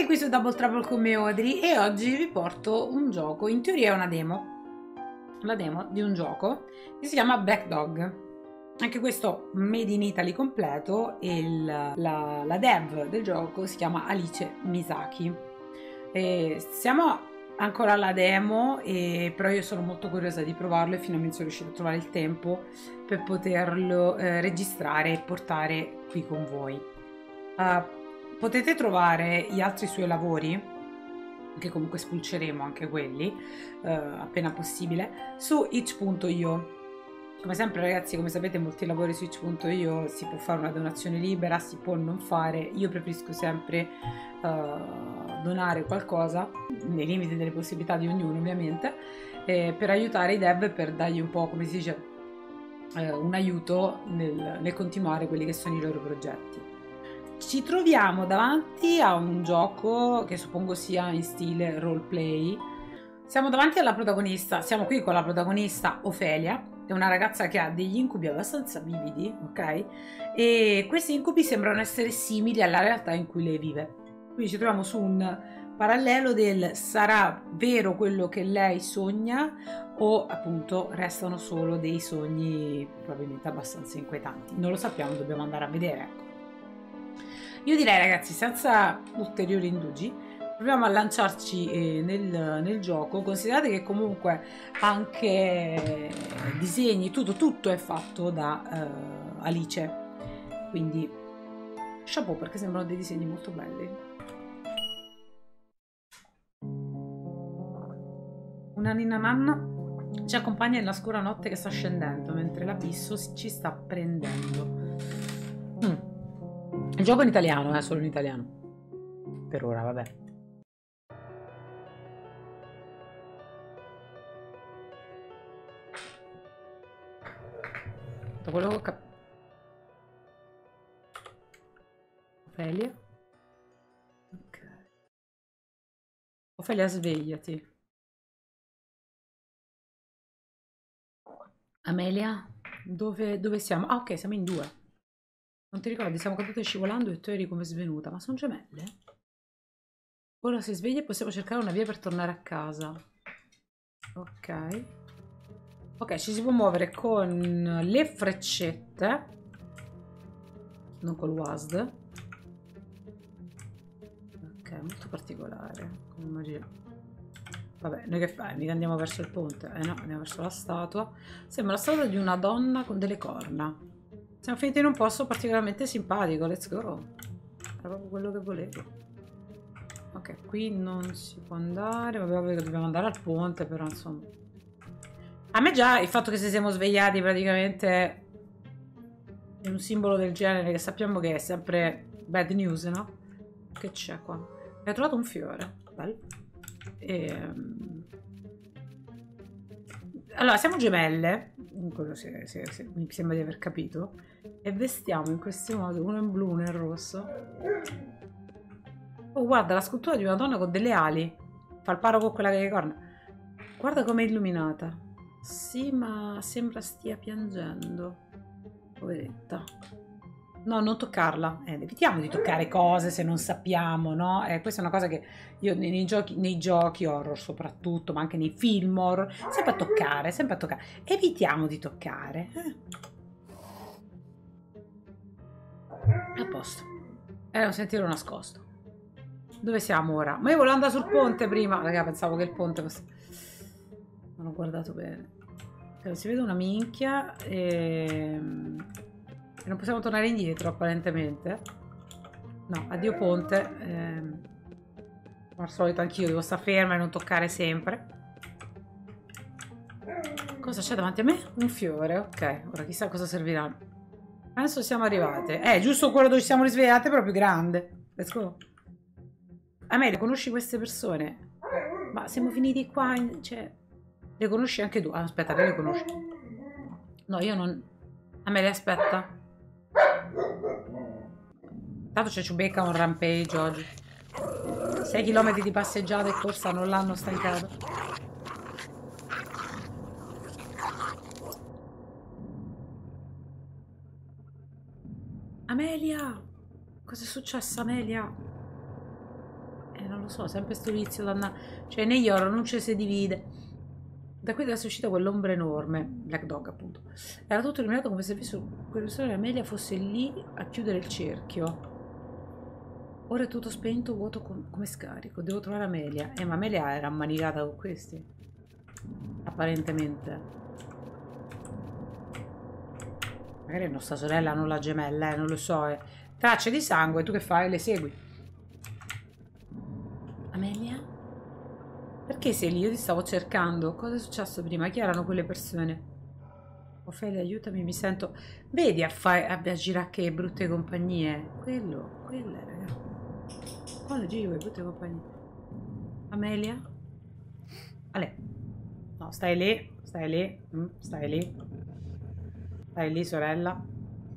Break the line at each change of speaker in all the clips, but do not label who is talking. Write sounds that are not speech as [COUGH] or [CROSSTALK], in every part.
Bentornati qui su Double Trouble con me Odri e oggi vi porto un gioco, in teoria è una demo, la demo di un gioco che si chiama Black Dog. Anche questo Made in Italy completo e il, la, la, dev del gioco si chiama Alice Misaki. E siamo ancora alla demo, e, però io sono molto curiosa di provarlo e finalmente sono riuscita a trovare il tempo per poterlo eh, registrare e portare qui con voi. Uh, Potete trovare gli altri suoi lavori che comunque spulceremo anche quelli eh, appena possibile su itch.io come sempre ragazzi come sapete molti lavori su itch.io si può fare una donazione libera si può non fare io preferisco sempre uh, donare qualcosa nei limiti delle possibilità di ognuno ovviamente eh, per aiutare i dev per dargli un po' come si dice eh, un aiuto nel, nel continuare quelli che sono i loro progetti ci troviamo davanti a un gioco che suppongo sia in stile roleplay. Siamo davanti alla protagonista, siamo qui con la protagonista Ofelia, è una ragazza che ha degli incubi abbastanza vividi, ok? E questi incubi sembrano essere simili alla realtà in cui lei vive. Quindi ci troviamo su un parallelo del sarà vero quello che lei sogna o appunto restano solo dei sogni probabilmente abbastanza inquietanti. Non lo sappiamo, dobbiamo andare a vedere, ecco. Io direi ragazzi, senza ulteriori indugi, proviamo a lanciarci eh, nel, nel, gioco. Considerate che comunque anche eh, disegni, tutto, tutto è fatto da eh, Alice. Quindi chapeau perché sembrano dei disegni molto belli. Una nina nanna ci accompagna nella scura notte che sta scendendo mentre l'abisso ci sta prendendo. Il gioco in italiano, eh, solo in italiano. Per ora, vabbè. Da quello che cap... Ofelia? Ok. Ofelia, svegliati. Amelia? Dove, dove siamo? Ah, ok, siamo in due. Non ti ricordi, siamo cadute scivolando e tu eri come svenuta. Ma sono gemelle? Ora si sveglia e possiamo cercare una via per tornare a casa. Ok. Ok, ci si può muovere con le freccette. Non col WASD. Ok, molto particolare. Come magia. Vabbè, noi che fai? Mica andiamo verso il ponte. Eh no, andiamo verso la statua. Sembra la statua di una donna con delle corna. Siamo finiti in un posto particolarmente simpatico, let's go. Era proprio quello che volevo. Ok, qui non si può andare, vabbè, dobbiamo andare al ponte, però insomma. A me già il fatto che ci siamo svegliati praticamente è un simbolo del genere, che sappiamo che è sempre bad news, no? Che c'è qua? Mi ha trovato un fiore, bello. E... Ehm, allora, siamo gemelle, quello se, se, se, mi sembra di aver capito e vestiamo in questo modo uno in blu, uno in rosso. Oh, guarda la scultura di una donna con delle ali. Fa il paro con quella che ha corna. Guarda com'è illuminata. Sì, ma sembra stia piangendo. Poveretta. No, non toccarla. Eh, evitiamo di toccare cose se non sappiamo, no? Eh, questa è una cosa che io nei, nei, giochi, nei giochi, horror soprattutto, ma anche nei film horror, sempre a toccare, sempre a toccare. Evitiamo di toccare. Eh. A posto. Era un sentiero nascosto. Dove siamo ora? Ma io volevo andare sul ponte prima. Raga, pensavo che il ponte fosse... Non ho guardato bene. Cioè, si vede una minchia e... e... non possiamo tornare indietro apparentemente. No, addio ponte. Ehm... Come al solito anch'io devo stare ferma e non toccare sempre. Cosa c'è davanti a me? Un fiore, ok. Ora chissà cosa servirà. Adesso siamo arrivate. Eh, giusto quello dove ci siamo risvegliate, però più grande. Let's go. Amelia, conosci queste persone? Ma siamo finiti qua, cioè... Le conosci anche tu? Ah, aspetta, le conosci. No, io non... Amelia, aspetta. Tanto c'è Ciubecca un rampage oggi. 6 km di passeggiata e corsa non l'hanno stancato. Amelia! Cosa è successo, Amelia? Eh, non lo so, sempre sto vizio danna... Cioè, negli oro non ci si divide. Da qui adesso è uscita quell'ombra enorme, Black Dog appunto. Era tutto illuminato come se quell'usione Amelia fosse lì a chiudere il cerchio. Ora è tutto spento, vuoto com come scarico. Devo trovare Amelia. Eh, ma Amelia era ammanicata con questi. Apparentemente. Magari è nostra sorella, non la gemella, eh, non lo so. Eh. Tracce di sangue, tu che fai? Le segui. Amelia? Perché sei lì? Io ti stavo cercando. Cosa è successo prima? Chi erano quelle persone? Ofelia, aiutami, mi sento... Vedi a, fare a girare che brutte compagnie. Quello, quella, raga. Quando giro che brutte compagnie. Amelia? Ale. No, stai lì, stai lì, mm, stai lì. Dai lì, sorella.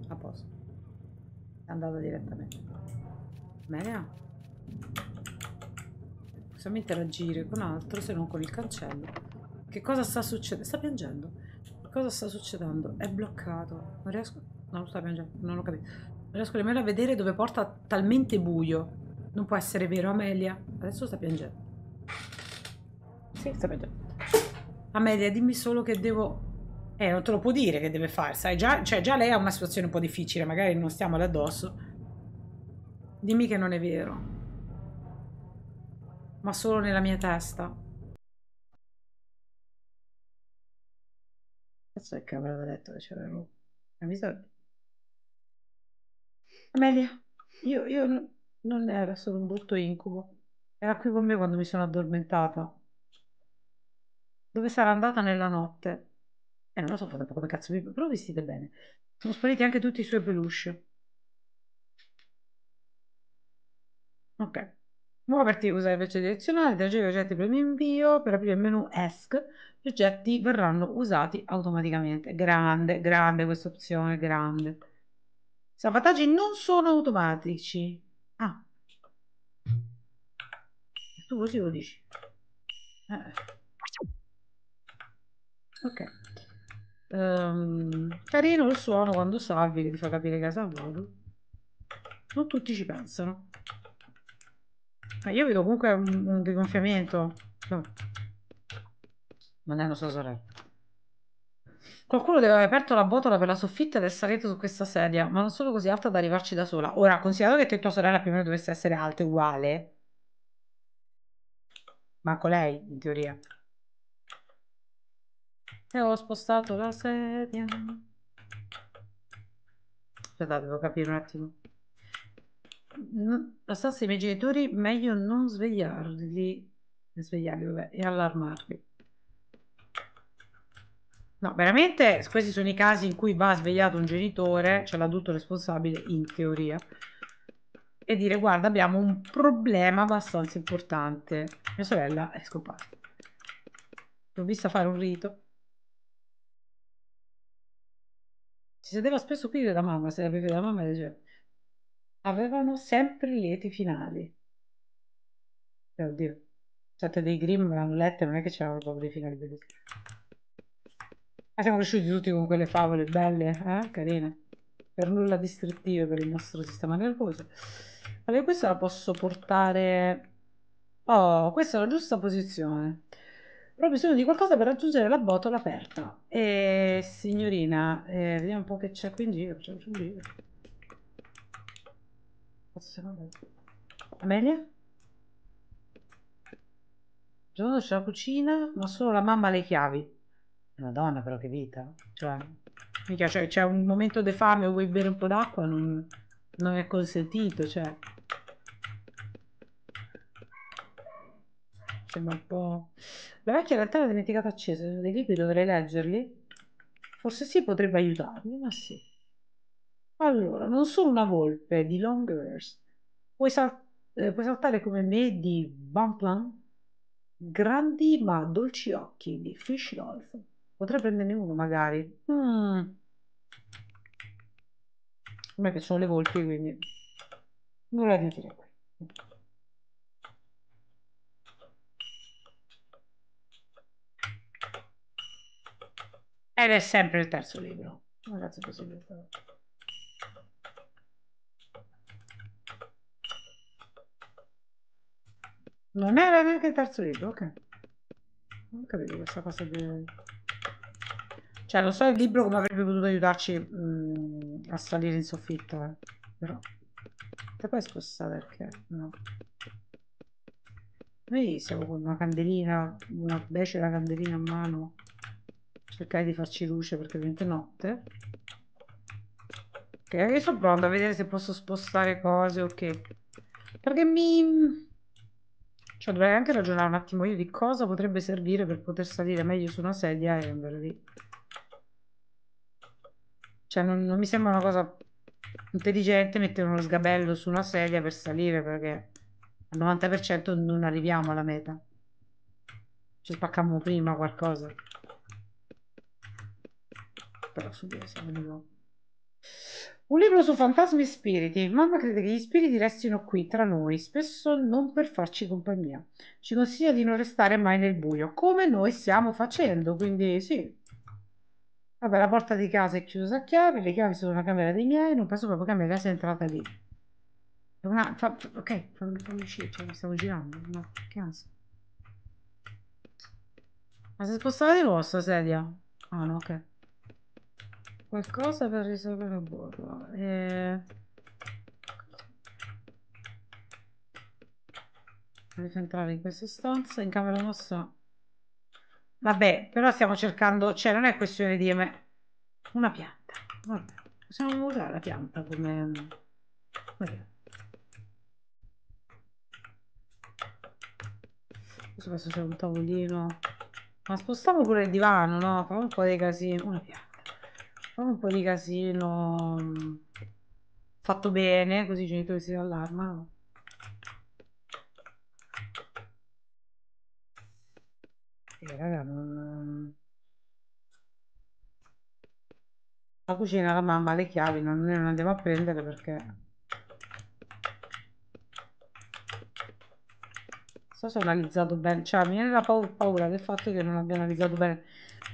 A posto. È andata direttamente. Bene. Possiamo interagire con altro se non con il cancello. Che cosa sta succedendo? Sta piangendo. cosa sta succedendo? È bloccato. Non riesco... No, sta piangendo. Non ho capito. Non riesco nemmeno a vedere dove porta talmente buio. Non può essere vero, Amelia. Adesso sta piangendo. Sì, sta piangendo. Amelia, dimmi solo che devo eh, non te lo può dire che deve fare, sai, già, cioè, già lei ha una situazione un po' difficile, magari non stiamole addosso. Dimmi che non è vero. Ma solo nella mia testa. Cazzo è che avrebbe detto che c'avevo. Hai Amelia, io, io non era solo un brutto incubo. Era qui con me quando mi sono addormentata. Dove sarà andata nella notte? E eh, non lo so proprio come cazzo vi però vestite bene. Sono spariti anche tutti i suoi peluche. Ok. Muoverti usa il invece direzionale, tragevi oggetti premi invio, per aprire il menu ESC, gli oggetti verranno usati automaticamente. Grande, grande questa opzione, grande. Salvataggi non sono automatici. Ah. Tu così lo dici. Eh. Ok. Um, carino il suono quando salvi che ti fa capire che hai salvato. Non tutti ci pensano. Ma io vedo comunque un, un rigonfiamento. No. Non è una sua sorella. Qualcuno deve aver aperto la botola per la soffitta ed è salito su questa sedia, ma non sono così alta da arrivarci da sola. Ora, considerato che te e tua sorella più o meno dovesse essere alta uguale, manco lei, in teoria. E ho spostato la sedia. Aspettate, devo capire un attimo. No, mm, passassi i miei genitori, meglio non svegliarli. Svegliarli, vabbè, e allarmarli. No, veramente questi sono i casi in cui va svegliato un genitore, cioè l'adulto responsabile in teoria, e dire guarda abbiamo un problema abbastanza importante. Mia sorella è scomparsa. L'ho vista fare un rito si sedeva spesso qui la mamma, se la beveva la mamma diceva. Avevano sempre lieti finali. Cioè, oddio, state cioè, dei Grimm l'hanno letta, non è che c'erano proprio dei finali bellissimi. Ma siamo cresciuti tutti con quelle favole belle, eh? carine, per nulla distruttive per il nostro sistema nervoso. Allora, questa la posso portare... Oh, questa è la giusta posizione però ho bisogno di qualcosa per raggiungere la botola aperta. E signorina, eh, vediamo un po' che c'è qui in giro, c'è un giro. Amelia? Giorno c'è la cucina, ma solo la mamma ha le chiavi. Madonna però che vita, cioè, mica cioè, c'è un momento di fame, vuoi bere un po' d'acqua, non, non è consentito, cioè... sembra un po'... La vecchia in realtà l'ha dimenticata accesa, sono dei libri, dovrei leggerli. Forse sì, potrebbe aiutarmi, ma sì. Allora, non sono una volpe di Longhurst. Puoi, sal eh, puoi saltare come me di Bumplan? Grandi ma dolci occhi di Fish Golf. Potrei prenderne uno magari. Mm. A me piacciono le volpi, quindi nulla da dire. Ed è sempre il terzo libro. Ragazzi, così possibile Non era neanche il terzo libro, ok. Non capivo questa cosa del... Cioè, lo so il libro come avrebbe potuto aiutarci mh, mm, a salire in soffitto eh. però... Te puoi spostare perché no. Noi siamo con una candelina, una becera candelina a mano cercare di farci luce perché è notte ok adesso sto pronto a vedere se posso spostare cose o okay. che perché mi cioè dovrei anche ragionare un attimo io di cosa potrebbe servire per poter salire meglio su una sedia e andare lì cioè non, non mi sembra una cosa intelligente mettere uno sgabello su una sedia per salire perché al 90% non arriviamo alla meta ci cioè, spaccamo prima qualcosa però studiosi. Un libro su fantasmi e spiriti. Mamma crede che gli spiriti restino qui tra noi, spesso non per farci compagnia. Ci consiglia di non restare mai nel buio, come noi stiamo facendo, quindi sì. Vabbè, la porta di casa è chiusa a chiave, le chiavi sono nella camera dei miei, non penso proprio che a me sia entrata lì. Una, fa, ok, fammi, fammi uscire, cioè mi stavo girando, no, che ansia. Ma si è spostata di nuovo sta sedia? Ah no, ok. Qualcosa per risolvere burro. Eh... Deve entrare in questa stanza. In camera nostra. Vabbè, però stiamo cercando... Cioè, non è questione di... me Una pianta. Vabbè. Possiamo usare la pianta come... Vabbè. Questo c'è un tavolino. Ma spostavo pure il divano, no? Fa un po' dei casini. Una pianta un po' di casino fatto bene, così i genitori si allarmano. Eh, raga, non... La cucina la mamma le chiavi non, noi andiamo a prendere perché... So se analizzato bene, cioè mi viene la paura del fatto che non abbia analizzato bene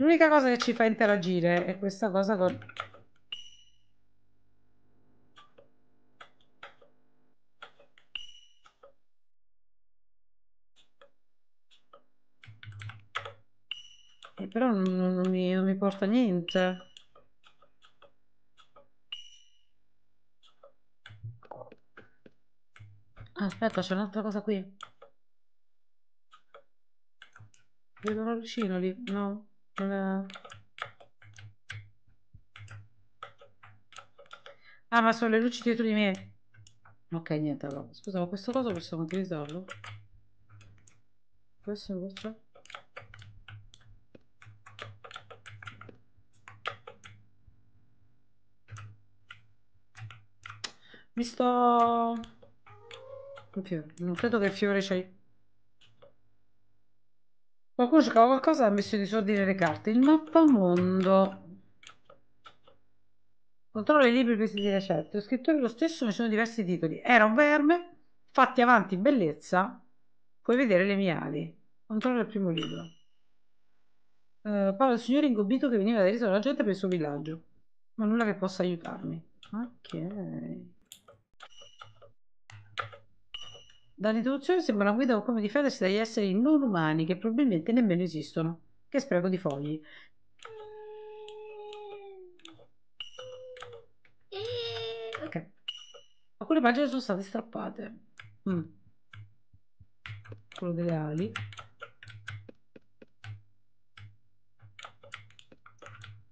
L'unica cosa che ci fa interagire è questa cosa con... E eh, però non, non, mi, non mi porta niente. Ah, aspetta, c'è un'altra cosa qui. Vedo la lucina lì, no? Ah, ma sono le luci dietro di me. Ok, niente, allora. Scusa, ma questo coso possiamo utilizzarlo? Questo invece? Mi sto... Un fiore. Non credo che il fiore c'hai. Qualcuno cercava qualcosa ha messo di disordine le carte. Il mappamondo. Controllo i libri presi di recente. Lo scrittore lo stesso, ma ci sono diversi titoli. Era un verme, fatti avanti bellezza. Puoi vedere le mie ali. Controllo il primo libro. Uh, eh, parla del signore ingobbito che veniva da risolvere la gente per il suo villaggio. Ma nulla che possa aiutarmi. Ok. Dall'introduzione sembra una guida come difendersi dagli esseri non umani che probabilmente nemmeno esistono. Che spreco di fogli. Ok. Alcune pagine sono state strappate. Mm. Quello delle ali.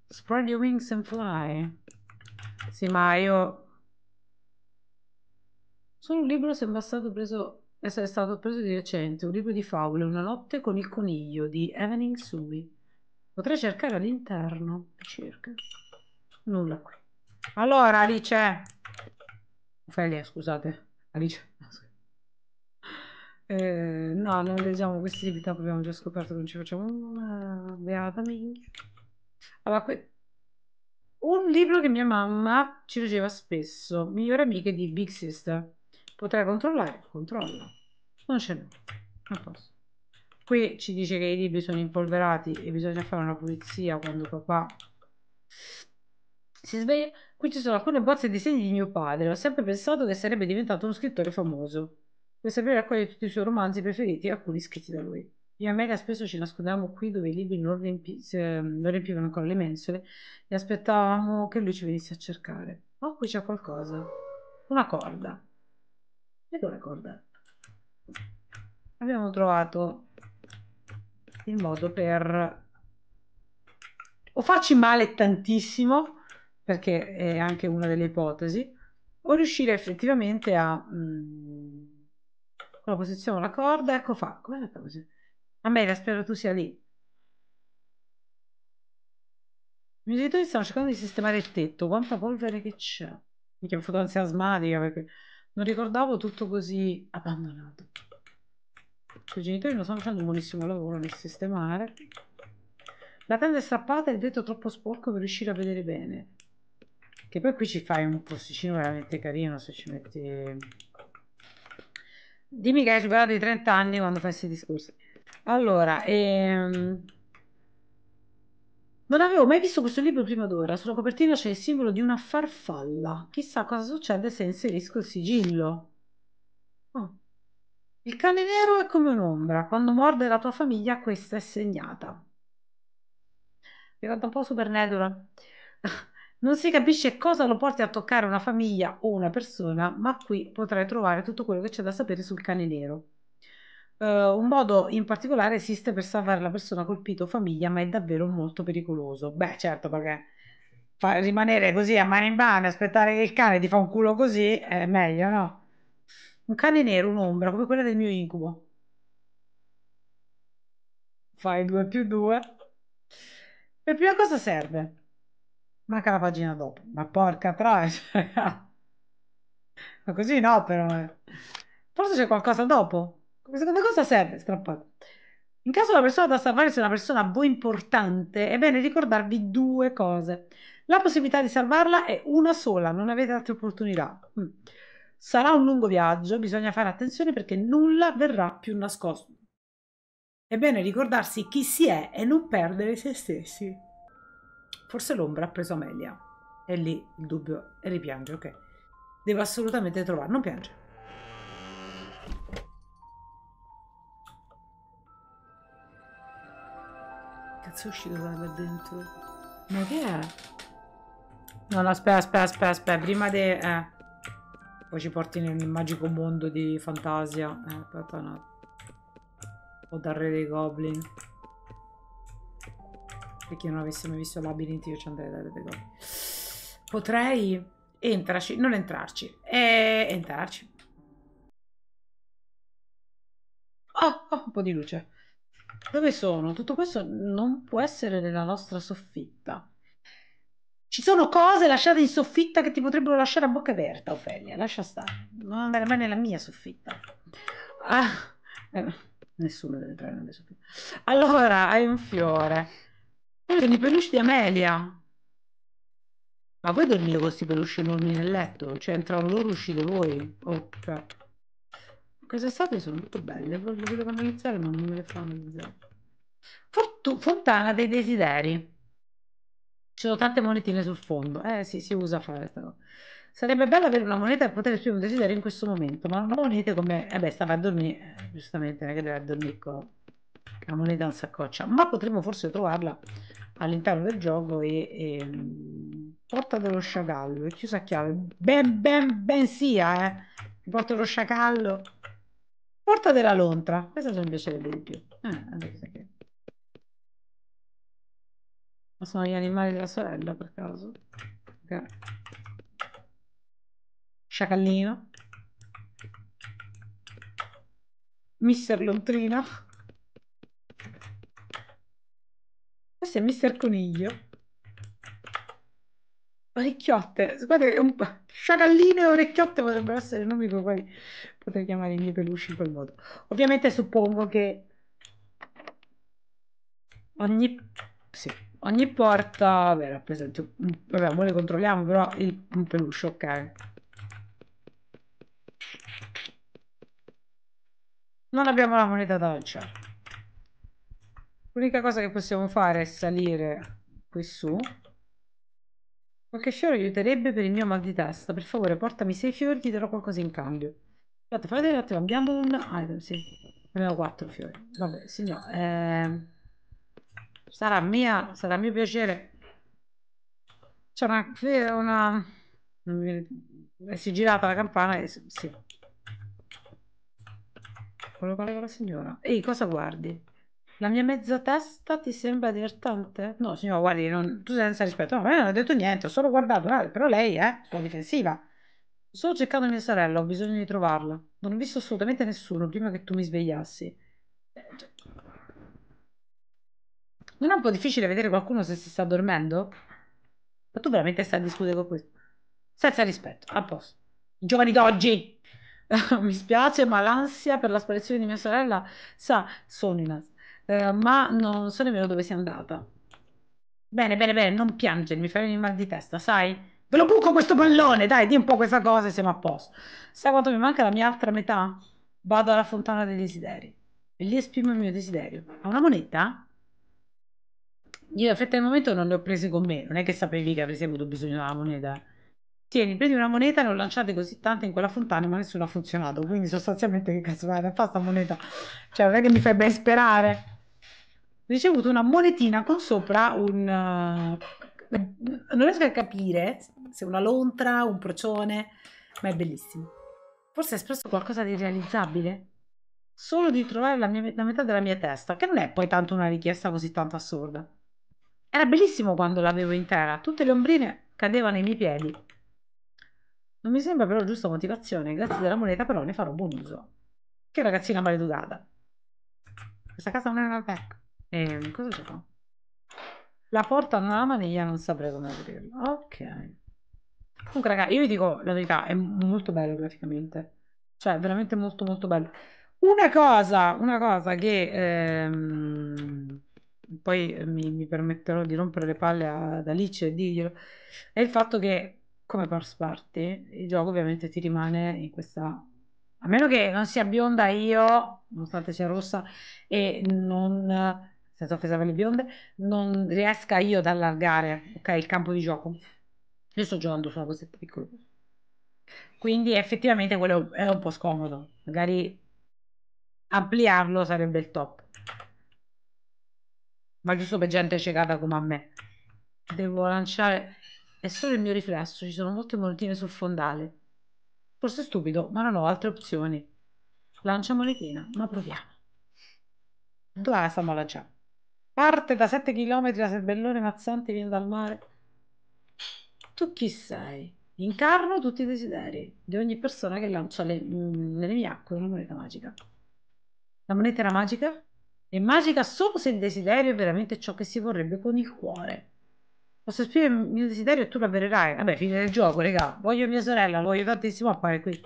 Spread your wings and fly. Sì, ma io Solo un libro sembra stato preso, essere stato preso di recente, un libro di favole, Una notte con il coniglio di Evening Sui. Potrei cercare all'interno. Cerca. Nulla qui. Allora, Alice. Ophelia, scusate. Alice. [LAUGHS] Eh, no, non leggiamo questi libri, tanto abbiamo già scoperto che non ci facciamo nulla. beata minchia. Allora, un libro che mia mamma ci leggeva spesso, Migliore amiche di Big Sister. Potrei controllare? Controllo. Non c'è nulla. Non posso. Qui ci dice che i libri sono impolverati e bisogna fare una pulizia quando papà si sveglia. Qui ci sono alcune bozze di disegni di mio padre. Ho sempre pensato che sarebbe diventato uno scrittore famoso. per sapere quali tutti i suoi romanzi preferiti, alcuni scritti da lui. Io e Amelia spesso ci nascondevamo qui dove i libri non, riempi ehm, non riempivano ancora le mensole e aspettavamo che lui ci venisse a cercare. Oh, qui c'è qualcosa. Una corda. Ecco la corda. Abbiamo trovato il modo per o farci male tantissimo, perché è anche una delle ipotesi, o riuscire effettivamente a... Mh, mm, la posizione la corda, ecco fa. Com'è la posizione? Amelia, spero tu sia lì. I miei genitori stanno cercando di sistemare il tetto, quanta polvere che c'è. Mica foto entusiasmatica perché... Non ricordavo tutto così abbandonato. I suoi genitori non stanno facendo un buonissimo lavoro nel sistemare. La tenda è strappata e il vetro troppo sporco per riuscire a vedere bene. Che poi qui ci fai un posticino veramente carino se ci metti... Dimmi che hai superato i 30 anni quando fai questi discorsi. Allora, ehm... Non avevo mai visto questo libro prima d'ora. Sulla copertina c'è il simbolo di una farfalla. Chissà cosa succede se inserisco il sigillo. Oh. Il cane nero è come un'ombra. Quando morde la tua famiglia, questa è segnata. Ricorda un po' Supernatural. [LAUGHS] Non si capisce cosa lo porti a toccare una famiglia o una persona, ma qui potrai trovare tutto quello che c'è da sapere sul cane nero. Uh, un modo in particolare esiste per salvare la persona colpita o famiglia, ma è davvero molto pericoloso. Beh, certo, perché rimanere così a mano in mano e aspettare che il cane ti fa un culo così è meglio, no? Un cane nero, un'ombra, come quella del mio incubo. Fai due più due. Per prima cosa serve? Manca la pagina dopo. Ma porca troia, [LAUGHS] cioè. ma così no però. Eh. Forse c'è qualcosa dopo seconda cosa serve strappato? In caso la persona da salvare sia una persona a voi importante, è bene ricordarvi due cose. La possibilità di salvarla è una sola, non avete altre opportunità. Mm. Sarà un lungo viaggio, bisogna fare attenzione perché nulla verrà più nascosto. È bene ricordarsi chi si è e non perdere se stessi. Forse l'ombra ha preso Amelia. E lì il dubbio e ripiange, ok. Devo assolutamente trovare, non piange. cazzo da là dentro? Ma che è? No, no, aspetta, aspetta, aspetta, aspetta. Prima di... Eh. Poi ci porti nel magico mondo di fantasia. Eh, aspetta no. O dal re dei goblin. Perché non avessi mai visto labirinti io ci andrei dal re dei goblin. Potrei... Entrarci, non entrarci. E... Eh, entrarci. Oh, oh, un po' di luce. Dove sono? Tutto questo non può essere nella nostra soffitta. Ci sono cose lasciate in soffitta che ti potrebbero lasciare a bocca aperta, Ofelia, lascia stare. Non andare mai nella mia soffitta. Ah, eh, nessuno deve entrare nella soffitta. Allora, hai un fiore. Sono i peluche di Amelia. Ma voi dormite con questi peluche enormi nel letto? Cioè, entrano loro, uscite voi? Oh, cioè. Quest'estate sono molto belle, le volevo canalizzare ma non me le fanno realizzare. Fortu- Fontana dei desideri. Ci sono tante monetine sul fondo. Eh sì, si usa fare questa cosa. Sarebbe bello avere una moneta per poter esprimere un desiderio in questo momento, ma una moneta come... Eh beh, stava a dormire, eh, giustamente, non è che doveva dormire con la moneta in saccoccia, ma potremmo forse trovarla all'interno del gioco e... e... Ehm, Porta dello sciacallo, è chiusa a chiave. Ben, ben, ben sia, eh. Porta dello sciacallo Porta della Lontra, questa mi piacerebbe di più. Eh, sono gli animali della sorella per caso. Okay. Sciacallino. Mister Lontrina. Questo è Mister Coniglio. Orecchiotte, guarda, un... sciacallino e orecchiotte potrebbero essere nomi che poi potrei chiamare i miei peluci in quel modo. Ovviamente suppongo che ogni, sì, ogni porta, vabbè, rappresenta, vabbè, noi le controlliamo, però il, un peluche, ok. Non abbiamo la moneta da L'unica cosa che possiamo fare è salire qui su Qualche fiore aiuterebbe per il mio mal di testa. Per favore, portami sei fiori, ti darò qualcosa in cambio. Aspetta, fai vedere un attimo. Abbiamo un... Ah, sì. Abbiamo quattro fiori. Vabbè, signore. Eh... Sarà mia, sarà mio piacere. C'è una... una... Eh, si è girata la campana e... Sì. Volevo parlare con la signora. Ehi, cosa guardi? La mia mezza testa ti sembra divertente? No, signora, guardi, non, tu senza rispetto. No, ma non ho detto niente, ho solo guardato, no, però lei, eh, sono difensiva. Sto cercando mia sorella, ho bisogno di trovarla. Non ho visto assolutamente nessuno prima che tu mi svegliassi. Non è un po' difficile vedere qualcuno se si sta dormendo? Ma tu veramente stai a discutere con questo? Senza rispetto, a posto. giovani d'oggi! [LAUGHS] mi spiace, ma l'ansia per la sparizione di mia sorella, sa, sono in ansia. Eh, ma non so nemmeno dove sia andata. Bene, bene, bene, non piangere, mi fai un mal di testa, sai? Ve lo buco questo pallone, dai, di un po' questa cosa e siamo a posto. Sai quanto mi manca la mia altra metà? Vado alla fontana dei desideri. E lì esprimo il mio desiderio. Ha una moneta? Io a fretta del momento non le ho prese con me, non è che sapevi che avresti avuto bisogno della moneta. Tieni, prendi una moneta, ne ho lanciate così tante in quella fontana, ma nessuna ha funzionato. Quindi sostanzialmente che cazzo vai a fare sta moneta? Cioè, non è che mi fai ben sperare ricevuto una monetina con sopra un... Eh, non riesco a capire se una lontra, un procione, ma è bellissimo. Forse è espresso qualcosa di realizzabile? Solo di trovare la, mia, la metà della mia testa, che non è poi tanto una richiesta così tanto assurda. Era bellissimo quando l'avevo intera, tutte le ombrine cadevano ai miei piedi. Non mi sembra però giusta motivazione, grazie della moneta però ne farò buon uso. Che ragazzina maleducata. Questa casa non è una vecchia. E ehm, cosa c'è qua? La porta non ha maniglia, non saprei come aprirla. Ok. Comunque, raga, io vi dico la verità, è molto bello graficamente. Cioè, veramente molto molto bello. Una cosa, una cosa che ehm, poi mi, mi, permetterò di rompere le palle ad Alice e dirglielo, è il fatto che, come Pars Party, il gioco ovviamente ti rimane in questa a meno che non sia bionda io, nonostante sia rossa, e non senza offesa per le bionde, non riesca io ad allargare okay, il campo di gioco. Io sto giocando su una cosetta piccola. Quindi effettivamente quello è un po' scomodo. Magari ampliarlo sarebbe il top. Ma giusto per gente ciecata come a me. Devo lanciare... È solo il mio riflesso, ci sono molte monetine sul fondale. Forse è stupido, ma non ho altre opzioni. Lancia monetina, ma proviamo. Dove la stiamo lanciando? Parte da 7 km da serbellone mazzante viene dal mare. Tu chi sei? Incarno tutti i desideri di ogni persona che lancia le, nelle mm, mie acque una moneta magica. La moneta era magica? È magica solo se il desiderio è veramente ciò che si vorrebbe con il cuore. Posso esprimere il mio desiderio e tu lo avvererai. Vabbè, fine del gioco, regà. Voglio mia sorella, lo voglio tantissimo, a fare qui.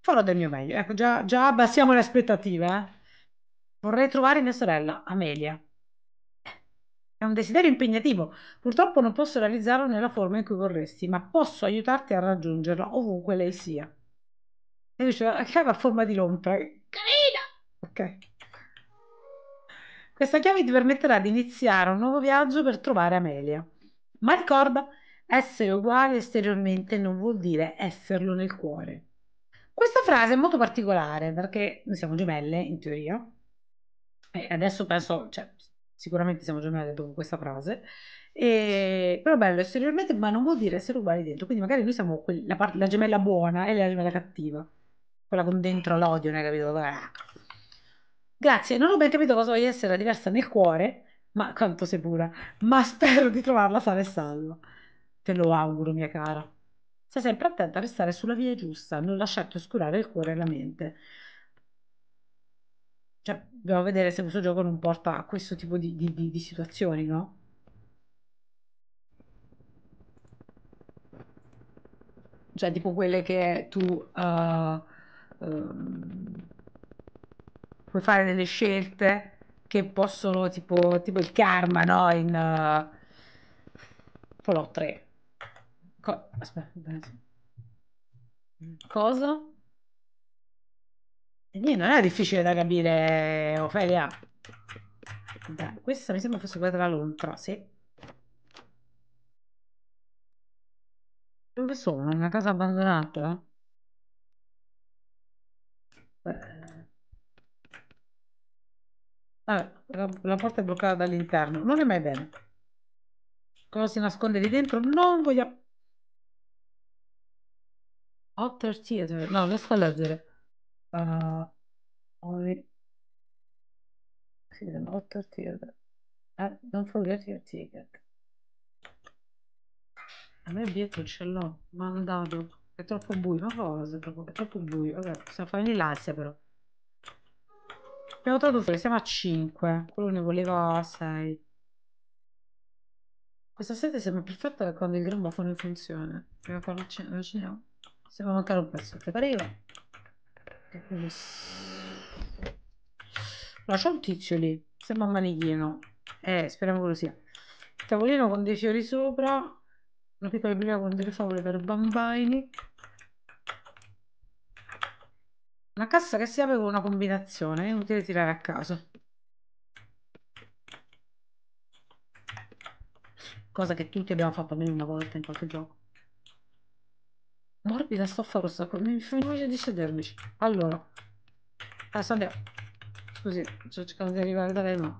Farò del mio meglio. Ecco, già, già abbassiamo le aspettative, eh. Vorrei trovare mia sorella, Amelia. È un desiderio impegnativo, purtroppo non posso realizzarlo nella forma in cui vorresti, ma posso aiutarti a raggiungerlo ovunque lei sia. E dice, ah, chiave a forma di lompra. Carina! Ok. Questa chiave ti permetterà di iniziare un nuovo viaggio per trovare Amelia. Ma ricorda, essere uguale esteriormente non vuol dire esserlo nel cuore. Questa frase è molto particolare perché noi siamo gemelle in teoria e adesso penso, cioè, sicuramente siamo giornate dopo questa frase. E, però bello esteriormente, ma non vuol dire essere uguali dentro. Quindi magari noi siamo quelli, la, la, gemella buona e la gemella cattiva, quella con dentro l'odio, ne hai capito? Grazie, non ho ben capito cosa voglia essere diversa nel cuore, ma quanto sei pura. Ma spero di trovarla sana e salva. Te lo auguro, mia cara. Stai sempre attenta a restare sulla via giusta, non lasciarti oscurare il cuore e la mente. Cioè, dobbiamo vedere se questo gioco non porta a questo tipo di, di, di, di situazioni, no? Cioè, tipo quelle che tu uh, uh, puoi fare delle scelte che possono, tipo, tipo il karma, no? In uh, Fallout 3. Co- aspetta, cosa? Niente, non è difficile da capire, Ofelia. Dai, questa mi sembra fosse quella della lontra, sì. Dove sono? Una casa abbandonata? Eh. Vabbè, la, la porta è bloccata dall'interno. Non è mai bene. Cosa si nasconde lì dentro? Non voglio... Otter Theater. No, sto a leggere. Aa, Only see the water till the... Ah, don't forget your ticket. A me il biglietto ce l'ho, ma non È troppo buio, ma cosa? È troppo, è troppo buio. Vabbè, okay, possiamo fargli l'ansia però. Abbiamo tradotto che siamo a 5. Quello ne voleva 6. Questa sete sembra perfetta quando il grammofono in funzione. Prima farlo accendere. Siamo mancare un pezzo, che pareva. Ma c'è un tizio lì, sembra un manichino. Eh, speriamo che lo sia. Tavolino con dei fiori sopra, una piccola biblioteca con delle favole per bambini. Una cassa che si apre con una combinazione, è inutile tirare a caso. Cosa che tutti abbiamo fatto almeno una volta in qualche gioco. Morbida sto forza, mi fa voglia di sedermici. Allora, adesso ah, andiamo. Scusi, sto cercando di arrivare da lei, ma...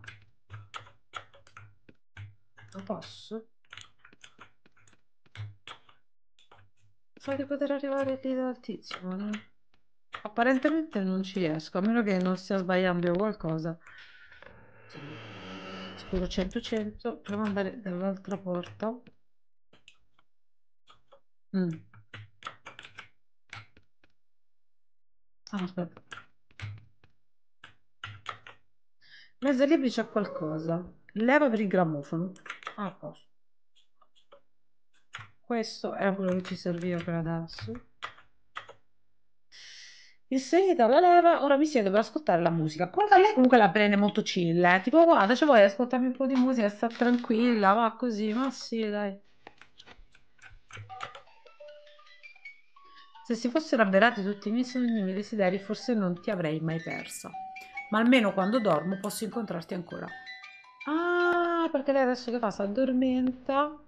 Non posso? So di poter arrivare lì dal tizio, ma non... Apparentemente non ci riesco, a meno che non stia sbagliando qualcosa. Sicuro 100-100, proviamo ad andare dall'altra porta. Mm. Aspetta. Ah, Mezzo libri c'è qualcosa. Leva per il grammofono. Ah, Questo è quello che ci serviva per adesso. Inserita la leva, ora mi siedo per ascoltare la musica. Guarda, lei comunque la prende molto chill, eh. Tipo, guarda, se vuoi ascoltarmi un po' di musica, sta tranquilla, va così, ma sì, dai. Se si fossero avverati tutti i miei sogni e i miei desideri, forse non ti avrei mai persa. Ma almeno quando dormo posso incontrarti ancora. Ah, perché lei adesso che fa? Si addormenta?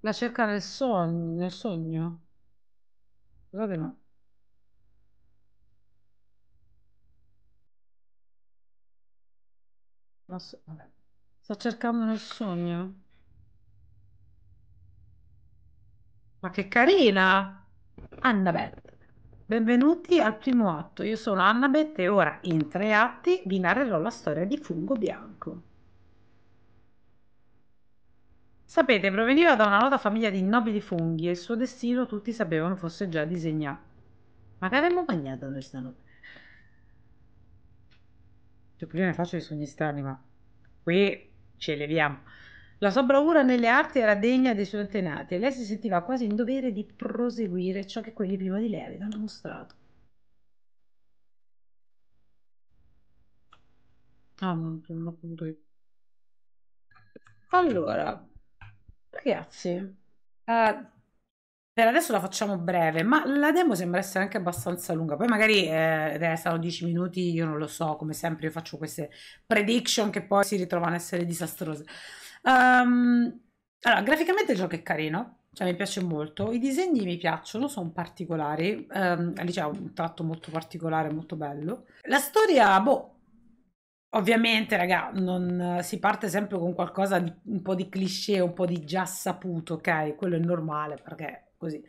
La cerca nel sogno. Nel sogno. Scusate, No. So... Sta cercando nel sogno. Ma che carina! Annabeth. Benvenuti al primo atto. Io sono Annabeth e ora in tre atti vi narrerò la storia di Fungo Bianco. Sapete, proveniva da una nota famiglia di nobili funghi e il suo destino tutti sapevano fosse già disegnato. Ma che avremmo bagnato noi stanotte? Cioè, prima ne faccio dei sogni strani, ma qui ci leviamo. La sua bravura nelle arti era degna dei suoi antenati e lei si sentiva quasi in dovere di proseguire ciò che quelli prima di lei avevano mostrato. Ah, non sono appunto io. Allora, ragazzi, eh, per adesso la facciamo breve, ma la demo sembra essere anche abbastanza lunga. Poi magari eh, restano 10 minuti, io non lo so, come sempre io faccio queste prediction che poi si ritrovano a essere disastrose. Um, allora, graficamente il gioco è carino, cioè mi piace molto, i disegni mi piacciono, sono particolari, um, lì c'è un tratto molto particolare, molto bello. La storia, boh, ovviamente raga, non, si parte sempre con qualcosa di un po' di cliché, un po' di già saputo, ok? Quello è normale perché è così.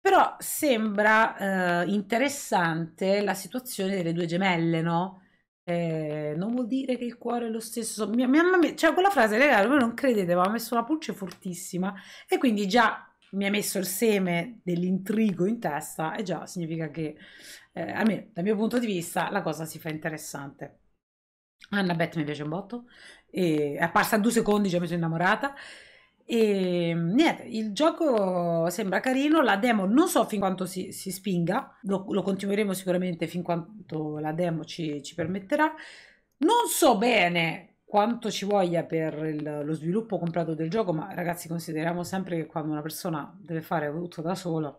Però sembra uh, interessante la situazione delle due gemelle, no? Eh, non vuol dire che il cuore è lo stesso. Mia, mia mamma, cioè quella frase, ragazzi, voi non credete, ma ha messo una pulce fortissima e quindi già mi ha messo il seme dell'intrigo in testa e già significa che, eh, almeno dal mio punto di vista, la cosa si fa interessante. Anna Beth mi piace un botto, è apparsa due secondi, già mi sono innamorata. E ehm, niente, il gioco sembra carino, la demo non so fin quanto si, si spinga, lo, lo, continueremo sicuramente fin quanto la demo ci, ci permetterà. Non so bene quanto ci voglia per il, lo sviluppo completo del gioco, ma ragazzi consideriamo sempre che quando una persona deve fare tutto da sola,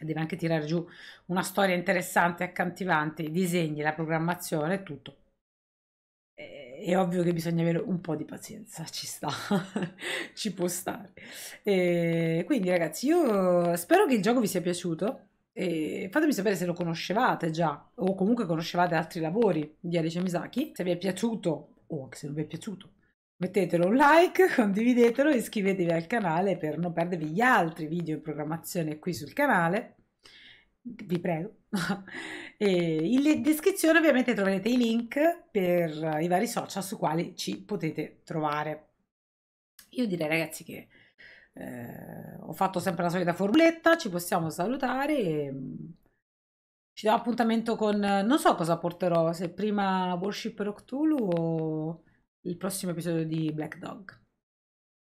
deve anche tirare giù una storia interessante, accantivante, i disegni, la programmazione e tutto è ovvio che bisogna avere un po' di pazienza, [LAUGHS] ci sta, ci può stare. E quindi ragazzi, io spero che il gioco vi sia piaciuto. E fatemi sapere se lo conoscevate già o comunque conoscevate altri lavori di Alice Misaki. Se vi è piaciuto o anche se non vi è piaciuto, mettetelo un like, [LAUGHS] condividetelo e iscrivetevi al canale per non perdervi gli altri video in programmazione qui sul canale. Vi prego. [LAUGHS] E in descrizione ovviamente troverete i link per i vari social su quali ci potete trovare. Io direi ragazzi che eh, ho fatto sempre la solita formuletta, ci possiamo salutare e mm, ci do appuntamento con non so cosa porterò, se prima Worship Rocktulu o il prossimo episodio di Black Dog.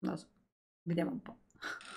Non lo so, vediamo un po'. [LAUGHS]